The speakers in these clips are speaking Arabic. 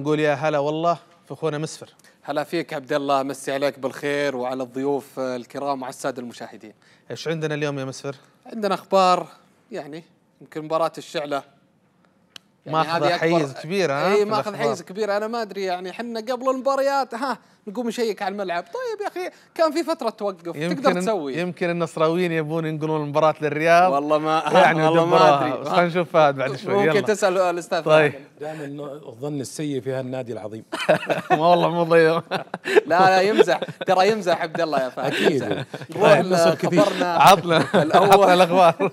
نقول يا هلا والله في اخونا مسفر هلا فيك عبد الله مسي عليك بالخير وعلى الضيوف الكرام وعلى الساده المشاهدين ايش عندنا اليوم يا مسفر عندنا اخبار يعني يمكن مباراه الشعله يعني ماخذ حيز كبير ها اي ماخذ حيز كبير انا ما ادري يعني احنا قبل المباريات ها نقوم نشيك على الملعب طيب يا اخي كان في فتره توقف تقدر تسوي يمكن النصراويين يبون ينقلون المباراه للرياض والله ما يعني والله ما ادري خلينا نشوف فهد بعد شوي ممكن يلا. تسال الاستاذ طيب دائما الظن السيء في هالنادي العظيم ما والله مو ضيع لا لا يمزح ترى يمزح عبد الله يا فهد اكيد روح طيب، لخبرنا عطنا الاول الاخبار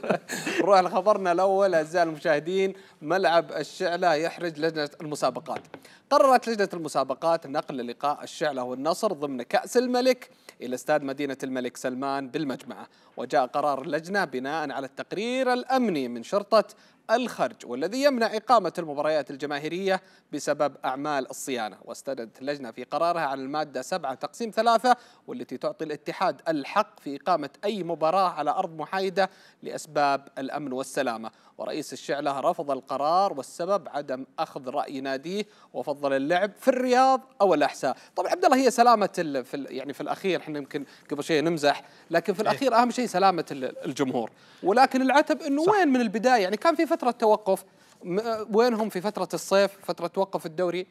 روح لخبرنا الاول اعزائي المشاهدين ملعب الشعلة يحرج لجنة المسابقات قررت لجنة المسابقات نقل لقاء الشعلة والنصر ضمن كأس الملك إلى استاد مدينة الملك سلمان بالمجمعة وجاء قرار اللجنة بناء على التقرير الأمني من شرطة الخرج والذي يمنع إقامة المباريات الجماهيرية بسبب أعمال الصيانة واستندت اللجنة في قرارها عن المادة 7 تقسيم 3 والتي تعطي الاتحاد الحق في إقامة أي مباراة على أرض محايدة لأسباب الأمن والسلامة ورئيس الشعلة رفض القرار والسبب عدم أخذ رأي ناديه وفضل اللعب في الرياض أو الأحساء طبعا عبد الله هي سلامة في يعني في الأخير احنا يمكن قبل شيء نمزح لكن في إيه. الأخير أهم شيء سلامة الجمهور ولكن العتب أنه وين من البداية يعني كان في فتره توقف وينهم في فتره الصيف فتره توقف الدوري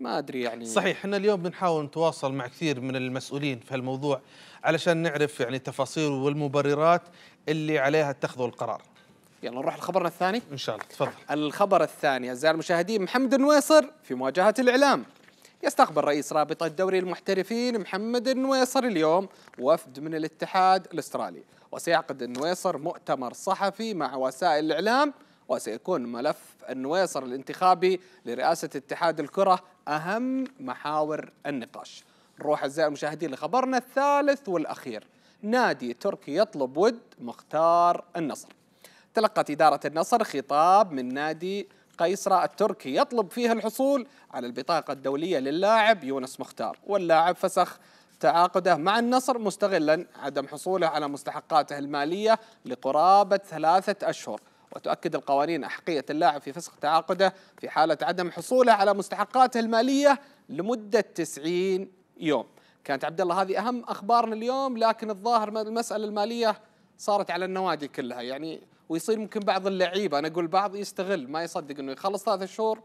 ما ادري يعني صحيح احنا اليوم بنحاول نتواصل مع كثير من المسؤولين في هالموضوع علشان نعرف يعني تفاصيل والمبررات اللي عليها اتخذوا القرار يلا نروح لخبرنا الثاني ان شاء الله تفضل الخبر الثاني اعزائي المشاهدين محمد النويصر في مواجهه الاعلام يستقبل رئيس رابطة دوري المحترفين محمد النويصر اليوم وفد من الاتحاد الأسترالي وسيعقد النويصر مؤتمر صحفي مع وسائل الإعلام وسيكون ملف النويصر الانتخابي لرئاسة اتحاد الكرة أهم محاور النقاش نروح أعزائي المشاهدين لخبرنا الثالث والأخير نادي تركي يطلب ود مختار النصر تلقت إدارة النصر خطاب من نادي قيصرة التركي يطلب فيها الحصول على البطاقة الدولية للاعب يونس مختار واللاعب فسخ تعاقده مع النصر مستغلا عدم حصوله على مستحقاته المالية لقرابة ثلاثة أشهر وتؤكد القوانين أحقية اللاعب في فسخ تعاقده في حالة عدم حصوله على مستحقاته المالية لمدة 90 يوم كانت عبد الله هذه أهم أخبارنا اليوم لكن الظاهر المسألة المالية صارت على النوادي كلها يعني ويصير ممكن بعض اللعيبه انا اقول بعض يستغل ما يصدق انه يخلص ثلاث شهور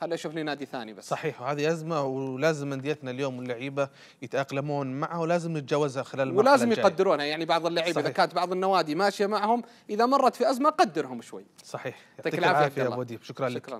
خليه اشوف لي نادي ثاني بس صحيح وهذه ازمه ولازم انديتنا اليوم واللعيبه يتاقلمون معها ولازم نتجاوزها خلال المرحله ولازم يقدرونها يعني بعض اللعيبه اذا كانت بعض النوادي ماشيه معهم اذا مرت في ازمه قدرهم شوي صحيح يعطيك العافيه يا ابو شكرا, شكرا لك شكرا.